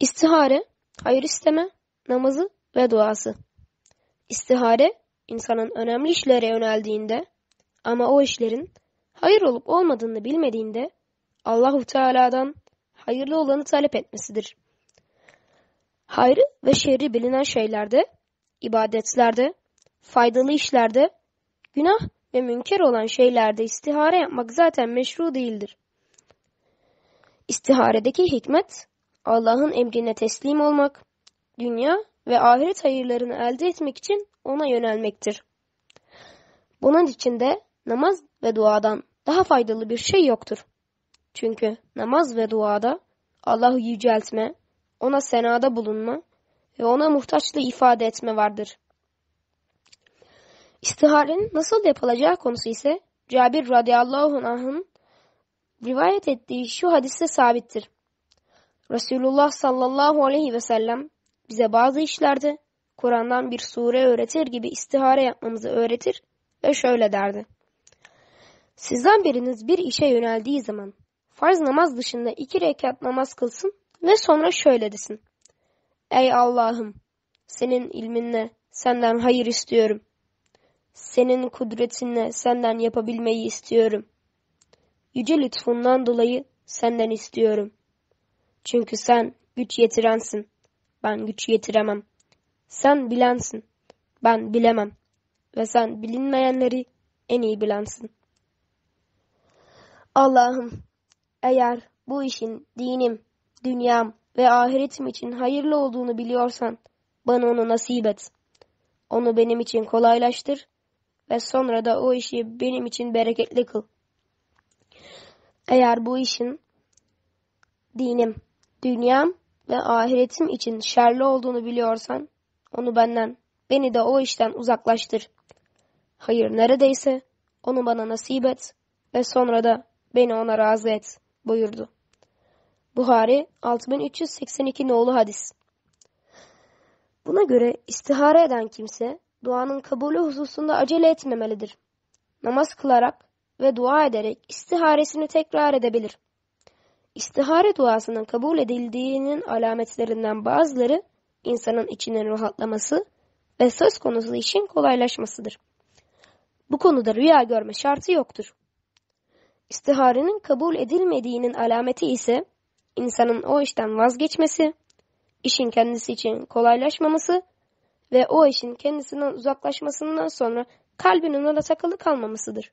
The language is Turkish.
İstihare, hayır isteme, namazı ve duası. İstihare, insanın önemli işlere yöneldiğinde ama o işlerin hayır olup olmadığını bilmediğinde Allahu Teala'dan hayırlı olanı talep etmesidir. Hayrı ve şerri bilinen şeylerde, ibadetlerde, faydalı işlerde, günah ve münker olan şeylerde istihare yapmak zaten meşru değildir. İstiharedeki hikmet Allah'ın emrine teslim olmak, dünya ve ahiret hayırlarını elde etmek için ona yönelmektir. Bunun için de namaz ve duadan daha faydalı bir şey yoktur. Çünkü namaz ve duada Allah'ı yüceltme, ona senada bulunma ve ona muhtaçlığı ifade etme vardır. İstiharenin nasıl yapılacağı konusu ise Cabir radıyallahu anh'ın rivayet ettiği şu hadiste sabittir. Resulullah sallallahu aleyhi ve sellem bize bazı işlerde Kur'an'dan bir sure öğretir gibi istihare yapmamızı öğretir ve şöyle derdi. Sizden biriniz bir işe yöneldiği zaman farz namaz dışında iki rekat namaz kılsın ve sonra şöyle desin. Ey Allah'ım senin ilminle senden hayır istiyorum. Senin kudretinle senden yapabilmeyi istiyorum. Yüce lütfundan dolayı senden istiyorum. Çünkü sen güç yetirensin. Ben güç yetiremem. Sen bilensin. Ben bilemem. Ve sen bilinmeyenleri en iyi bilensin. Allah'ım eğer bu işin dinim, dünyam ve ahiretim için hayırlı olduğunu biliyorsan bana onu nasip et. Onu benim için kolaylaştır ve sonra da o işi benim için bereketli kıl. Eğer bu işin dinim, dünyam ve ahiretim için şerli olduğunu biliyorsan onu benden, beni de o işten uzaklaştır. Hayır neredeyse onu bana nasip et ve sonra da beni ona razı et buyurdu. Buhari 6382 nolu hadis. Buna göre istihare eden kimse duanın kabulü hususunda acele etmemelidir. Namaz kılarak ve dua ederek istiharesini tekrar edebilir. İstihare duasının kabul edildiğinin alametlerinden bazıları insanın içinin rahatlaması ve söz konusu işin kolaylaşmasıdır. Bu konuda rüya görme şartı yoktur. İstiharenin kabul edilmediğinin alameti ise insanın o işten vazgeçmesi, işin kendisi için kolaylaşmaması ve o işin kendisinden uzaklaşmasından sonra kalbinin ona takılı kalmamasıdır.